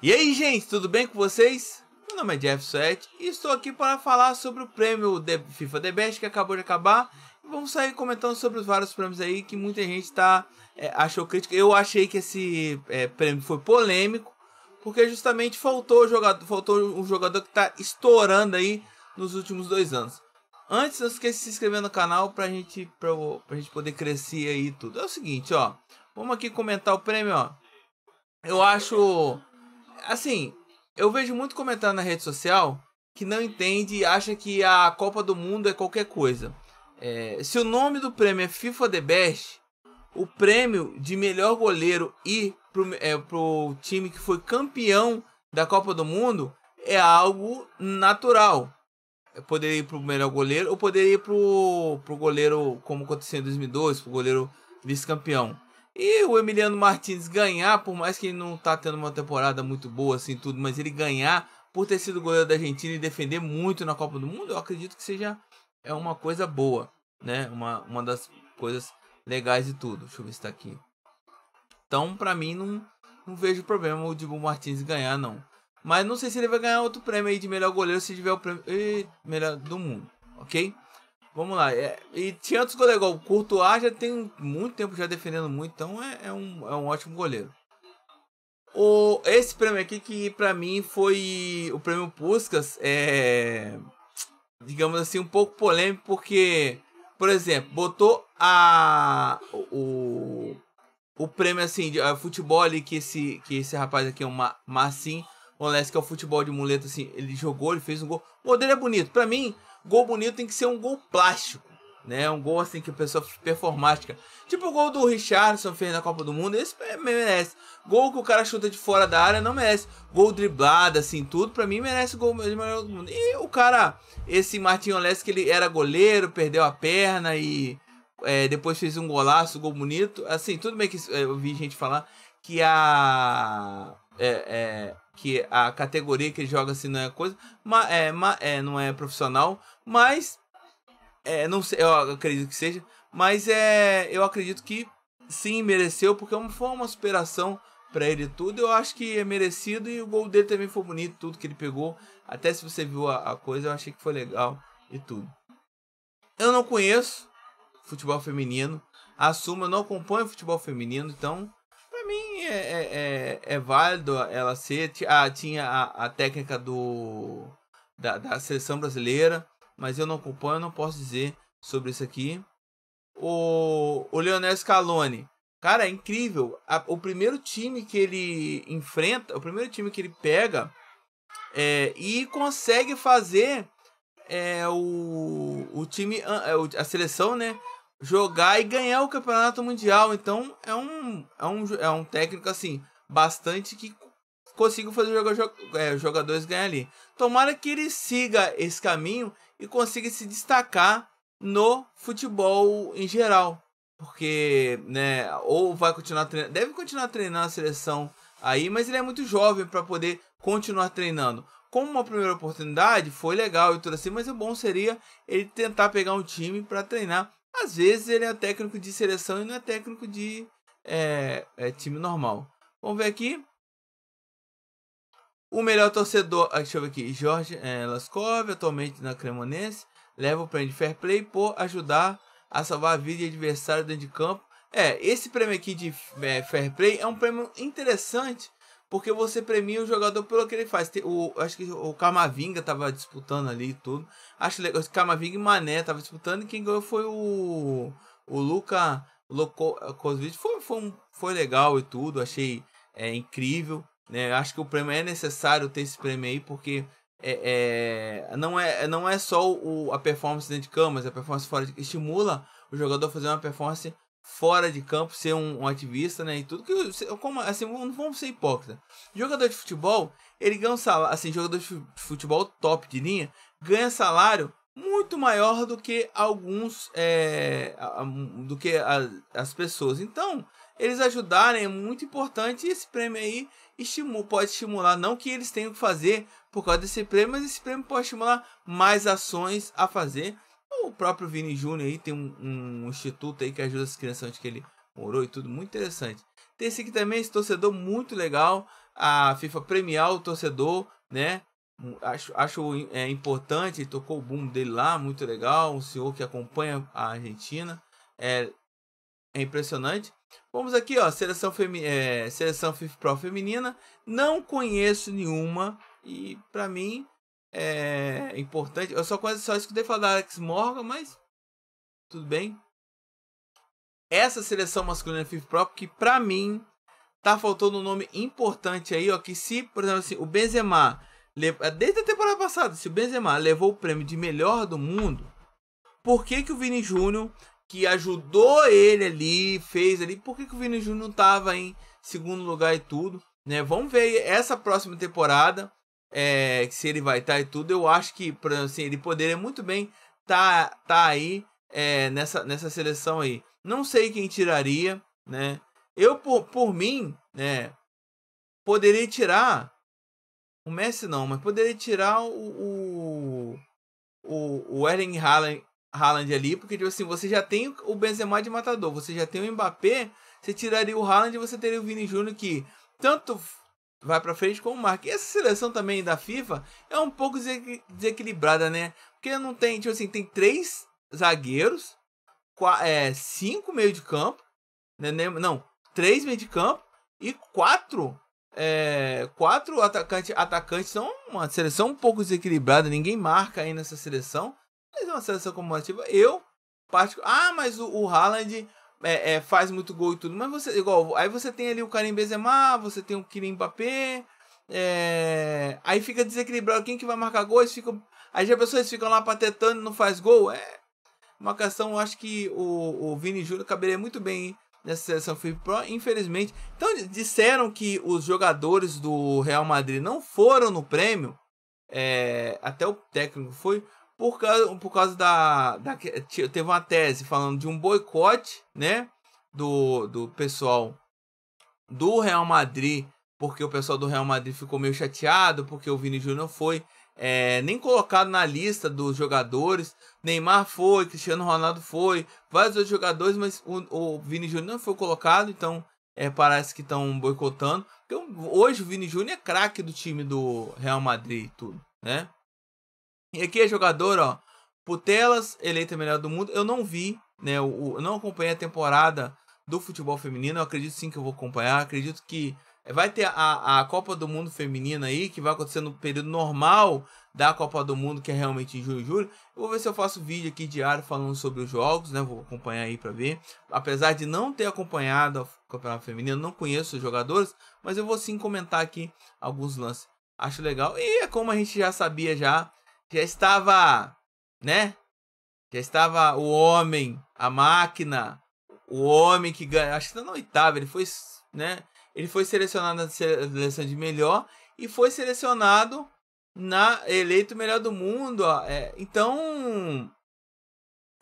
E aí, gente, tudo bem com vocês? Meu nome é Jeff Suet e estou aqui para falar sobre o prêmio de FIFA The Best que acabou de acabar. vamos sair comentando sobre os vários prêmios aí que muita gente tá, é, achou crítica. Eu achei que esse é, prêmio foi polêmico, porque justamente faltou, jogador, faltou um jogador que está estourando aí nos últimos dois anos. Antes, não esqueça de se inscrever no canal para gente, pra, pra gente poder crescer aí tudo. É o seguinte, ó. Vamos aqui comentar o prêmio, ó. Eu acho assim, eu vejo muito comentário na rede social que não entende e acha que a Copa do Mundo é qualquer coisa. É, se o nome do prêmio é FIFA The Best, o prêmio de melhor goleiro ir pro, é, pro time que foi campeão da Copa do Mundo é algo natural. Eu poderia ir pro melhor goleiro ou poderia ir pro, pro goleiro, como aconteceu em 2002, pro goleiro vice-campeão. E o Emiliano Martins ganhar, por mais que ele não tá tendo uma temporada muito boa assim tudo, mas ele ganhar por ter sido goleiro da Argentina e defender muito na Copa do Mundo, eu acredito que seja é uma coisa boa, né? Uma, uma das coisas legais e tudo. Deixa eu ver se tá aqui. Então, para mim, não, não vejo problema o Dibu Martins ganhar, não. Mas não sei se ele vai ganhar outro prêmio aí de melhor goleiro se tiver o prêmio e, eh, melhor do mundo, ok? Vamos lá. É, e tinha outros goleiros, igual. O Courtois já tem muito tempo já defendendo muito, então é, é, um, é um ótimo goleiro. O, esse prêmio aqui que para mim foi o prêmio Puskas é digamos assim um pouco polêmico porque por exemplo botou a o, o prêmio assim de a, futebol ali, que esse que esse rapaz aqui é um ma, massim honesto que é o futebol de muleta assim ele jogou ele fez um gol o modelo é bonito para mim gol bonito tem que ser um gol plástico, né? Um gol assim que a pessoa performática. Tipo o gol do Richardson fez na Copa do Mundo, esse é, merece. Gol que o cara chuta de fora da área não merece. Gol driblado, assim, tudo, pra mim merece gol de melhor do mundo. E o cara, esse Martin Oles, que ele era goleiro, perdeu a perna e é, depois fez um golaço, gol bonito. Assim, tudo bem que é, eu vi gente falar que a. É, é, que a categoria que ele joga assim não é coisa, mas é, ma, é, não é profissional, mas é, não sei, eu acredito que seja, mas é, eu acredito que sim mereceu porque é foi uma superação para ele tudo, eu acho que é merecido e o gol dele também foi bonito, tudo que ele pegou, até se você viu a, a coisa, eu achei que foi legal e tudo. Eu não conheço futebol feminino, assumo, eu não acompanho futebol feminino, então para mim é, é, é é, válido ela ser. Ah, tinha a, a técnica do da, da, seleção brasileira, mas eu não acompanho, não posso dizer sobre isso aqui. O, o Leonel Scaloni, cara, é incrível. A, o primeiro time que ele enfrenta, o primeiro time que ele pega é, e consegue fazer é, o, o time, a, é, a seleção, né? jogar e ganhar o campeonato mundial. Então é um, é um, é um técnico assim bastante que consigam fazer é, jogadores ganhar ali. Tomara que ele siga esse caminho e consiga se destacar no futebol em geral. Porque, né, ou vai continuar treinando, deve continuar treinando a seleção aí, mas ele é muito jovem para poder continuar treinando. Como uma primeira oportunidade, foi legal e tudo assim, mas o bom seria ele tentar pegar um time para treinar. Às vezes ele é técnico de seleção e não é técnico de é, é time normal. Vamos ver aqui. O melhor torcedor, ah, deixa eu ver aqui, Jorge é, atualmente na Cremonense, leva o prêmio de Fair Play por ajudar a salvar a vida de adversário dentro de campo. É, esse prêmio aqui de é, Fair Play é um prêmio interessante, porque você premia o jogador pelo que ele faz. O, acho que o Camavinga estava disputando ali e tudo. Acho legal, Camavinga e Mané estavam disputando, e quem ganhou foi o, o Luca Loco, eh, Covid foi, foi, foi legal e tudo, achei é, incrível. Né? Acho que o prêmio é necessário ter esse prêmio aí, porque é, é, não, é, não é só o, a performance dentro de campo, mas a performance fora de estimula o jogador a fazer uma performance fora de campo, ser um, um ativista, né? E tudo que. Como, assim, não vamos ser hipócritas. Jogador de futebol, ele ganha um salário. Assim, jogador de futebol top de linha ganha salário muito maior do que alguns é, do que as pessoas. Então, eles ajudarem é muito importante e esse prêmio aí estimula, pode estimular, não que eles tenham que fazer por causa desse prêmio, mas esse prêmio pode estimular mais ações a fazer. O próprio Vini Júnior aí tem um, um, instituto aí que ajuda as crianças onde que ele morou e tudo, muito interessante. Tem esse aqui também, esse torcedor muito legal, a FIFA premiar o torcedor, né? acho, acho é, importante, tocou o boom dele lá, muito legal, um senhor que acompanha a Argentina, é, é impressionante. Vamos aqui, ó, seleção, femi é, seleção FIFA Pro feminina, não conheço nenhuma e para mim é importante, eu só quase só escutei falar da Alex Morgan, mas tudo bem. Essa seleção masculina FIFA Pro, que para mim tá faltando um nome importante aí, ó, que se, por exemplo assim, o Benzema é, desde a temporada passada, se o Benzema levou o prêmio de melhor do mundo, por que, que o Vini Júnior, que ajudou ele ali, fez ali, por que, que o Vini Júnior não tava em segundo lugar e tudo? Né? Vamos ver essa próxima temporada, é, se ele vai estar tá e tudo. Eu acho que assim, ele poderia muito bem estar tá, tá aí é, nessa, nessa seleção aí. Não sei quem tiraria, né? Eu, por, por mim, né, poderia tirar o Messi não, mas poderia tirar o. O, o Erling Haaland, Haaland ali, porque, tipo assim, você já tem o Benzema de matador, você já tem o Mbappé, você tiraria o Haaland e você teria o Vini Júnior que tanto vai para frente como marca. E essa seleção também da FIFA é um pouco desequilibrada, né? Porque não tem, tipo assim, tem três zagueiros, é, cinco meio de campo, né, né? não, três meio de campo e quatro é, quatro atacante, atacantes são uma seleção um pouco desequilibrada, ninguém marca aí nessa seleção. Mas é uma seleção comemorativa. Eu, particular. Ah, mas o, o Haaland é, é, faz muito gol e tudo. Mas você, igual, aí você tem ali o Karim Benzema, você tem o Kylian Mbappé. É, aí fica desequilibrado. Quem que vai marcar gol? Eles ficam, aí as pessoas ficam lá patetando e não faz gol. É marcação, eu acho que o, o Vini Júnior caberia muito bem nessa seleção FIFA Pro, infelizmente. Então disseram que os jogadores do Real Madrid não foram no prêmio, é, até o técnico foi, por causa, por causa da, da. Teve uma tese falando de um boicote, né? Do, do pessoal do Real Madrid, porque o pessoal do Real Madrid ficou meio chateado, porque o Vini Júnior foi é, nem colocado na lista dos jogadores, Neymar foi, Cristiano Ronaldo foi, vários outros jogadores, mas o, o Vini Júnior não foi colocado, então é, parece que estão boicotando. Então, hoje o Vini Júnior é craque do time do Real Madrid e tudo, né? E aqui é jogador, ó, Putelas, eleita melhor do mundo. Eu não vi, né, o, eu não acompanhei a temporada do futebol feminino, eu acredito sim que eu vou acompanhar, acredito que vai ter a, a Copa do Mundo Feminina aí, que vai acontecer no período normal da Copa do Mundo, que é realmente em julho, e julho. Eu vou ver se eu faço vídeo aqui diário falando sobre os jogos, né? Vou acompanhar aí para ver. Apesar de não ter acompanhado o Campeonato Feminino, não conheço os jogadores, mas eu vou sim comentar aqui alguns lances. Acho legal. E é como a gente já sabia já, já estava, né? Já estava o homem, a máquina, o homem que ganha, acho que tá na oitava, ele foi, né? Ele foi selecionado na seleção de melhor e foi selecionado na eleito melhor do mundo. É, então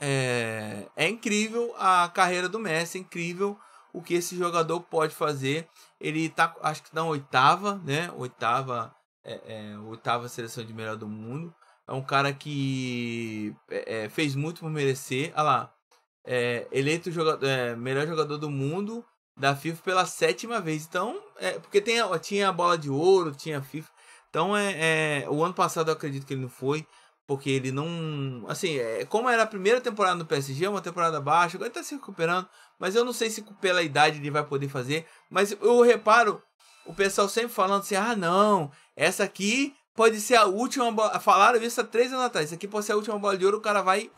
é, é incrível a carreira do Messi, é incrível o que esse jogador pode fazer. Ele tá, acho que tá na oitava, né? Oitava, é, é, oitava seleção de melhor do mundo. É um cara que é, é fez muito por merecer. Olha lá, é, eleito jogador, é, melhor jogador do mundo da FIFA pela sétima vez. Então, porque tem, tinha a bola de ouro, tinha a FIFA. Então, é, é, o ano passado eu acredito que ele não foi, porque ele não. Assim, é, como era a primeira temporada no PSG, é uma temporada baixa, agora ele tá se recuperando, mas eu não sei se pela idade ele vai poder fazer. Mas eu reparo o pessoal sempre falando assim: ah, não, essa aqui pode ser a última bola. Falaram isso há três anos atrás: isso aqui pode ser a última bola de ouro, o cara vai,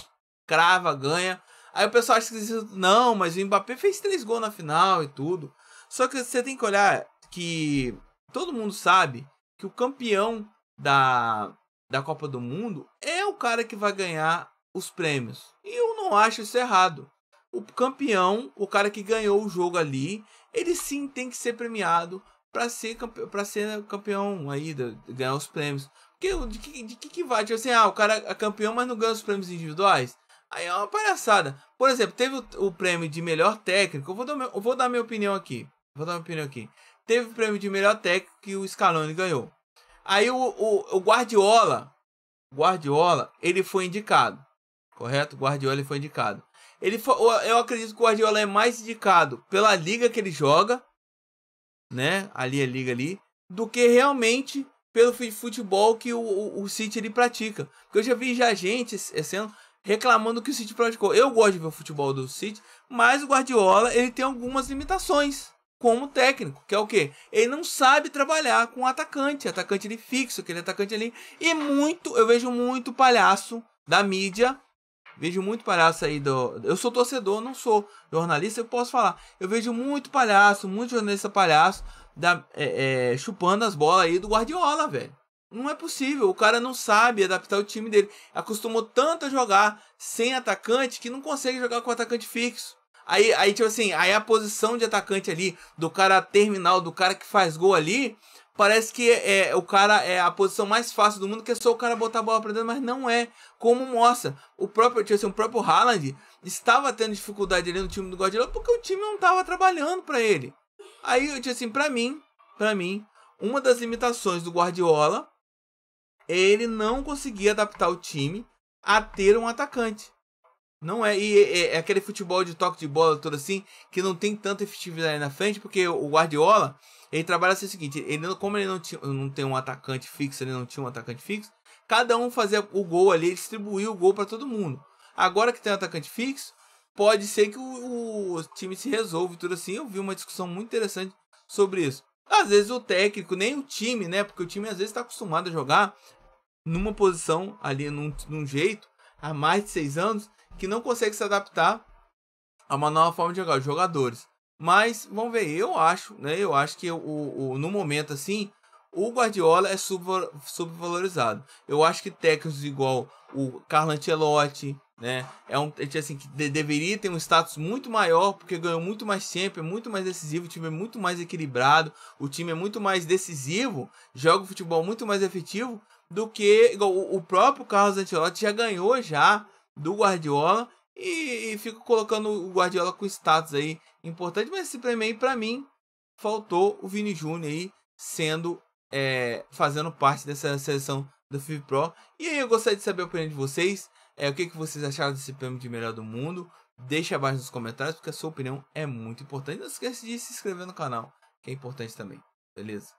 crava, ganha. Aí o pessoal acha que não, mas o Mbappé fez três gols na final e tudo. Só que você tem que olhar que todo mundo sabe que o campeão da, da Copa do Mundo é o cara que vai ganhar os prêmios. E eu não acho isso errado. O campeão, o cara que ganhou o jogo ali, ele sim tem que ser premiado para ser, para ser campeão aí, ganhar os prêmios. Porque de que, de que, que vai? Tipo assim, ah, o cara é campeão, mas não ganha os prêmios individuais? Aí é uma palhaçada. Por exemplo, teve o, o prêmio de melhor técnico. Eu vou, dar, eu vou dar minha opinião aqui. Vou dar minha opinião aqui teve o prêmio de melhor técnico que o Scaloni ganhou. Aí o, o, o Guardiola, Guardiola, ele foi indicado, correto? Guardiola foi indicado. Ele foi, eu acredito que o Guardiola é mais indicado pela liga que ele joga, né? Ali a liga ali, do que realmente pelo futebol que o, o, o City ele pratica. Porque eu já vi já gente sendo reclamando que o City praticou. Eu gosto de ver o futebol do City, mas o Guardiola ele tem algumas limitações como técnico, que é o quê? Ele não sabe trabalhar com atacante, atacante ali fixo, aquele atacante ali. E muito, eu vejo muito palhaço da mídia. Vejo muito palhaço aí do. Eu sou torcedor, não sou jornalista, eu posso falar. Eu vejo muito palhaço, muito jornalista palhaço, da, é, é, chupando as bolas aí do Guardiola, velho. Não é possível, o cara não sabe adaptar o time dele. Acostumou tanto a jogar sem atacante que não consegue jogar com atacante fixo. Aí, aí, tipo assim, aí a posição de atacante ali, do cara terminal, do cara que faz gol ali, parece que é, é, o cara é a posição mais fácil do mundo, que é só o cara botar a bola pra dentro, mas não é. Como mostra, o próprio, tipo assim, o próprio Haaland estava tendo dificuldade ali no time do Guardiola porque o time não estava trabalhando para ele. Aí, eu tipo assim, pra mim, pra mim, uma das limitações do Guardiola é ele não conseguir adaptar o time a ter um atacante. Não é, e é, é, aquele futebol de toque de bola todo assim, que não tem tanta efetividade na frente, porque o Guardiola, ele trabalha assim o seguinte, ele, como ele não, tinha, não tem um atacante fixo, ele não tinha um atacante fixo, cada um fazia o gol ali, distribuía o gol para todo mundo. Agora que tem um atacante fixo, pode ser que o, o time se resolva tudo assim. Eu vi uma discussão muito interessante sobre isso. Às vezes o técnico, nem o time, né? Porque o time às vezes está acostumado a jogar numa posição ali, num, num jeito, há mais de seis anos, que não consegue se adaptar a uma nova forma de jogar os jogadores. Mas vamos ver, eu acho, né? Eu acho que o, o no momento assim, o Guardiola é subvalorizado. Eu acho que técnicos igual o Carlo Ancelotti, né? É um é, assim que de, deveria ter um status muito maior porque ganhou muito mais tempo, é muito mais decisivo, o time é muito mais equilibrado, o time é muito mais decisivo, joga o futebol muito mais efetivo do que igual, o, o próprio Carlos Ancelotti já ganhou já do Guardiola e, e fico colocando o Guardiola com status aí importante, mas esse prêmio aí para mim faltou o Vini Júnior aí sendo é, fazendo parte dessa seleção do FIFA Pro. E aí eu gostaria de saber a opinião de vocês, é, o que, que vocês acharam desse prêmio de melhor do mundo. Deixa abaixo nos comentários, porque a sua opinião é muito importante. Não esqueça de se inscrever no canal, que é importante também. Beleza?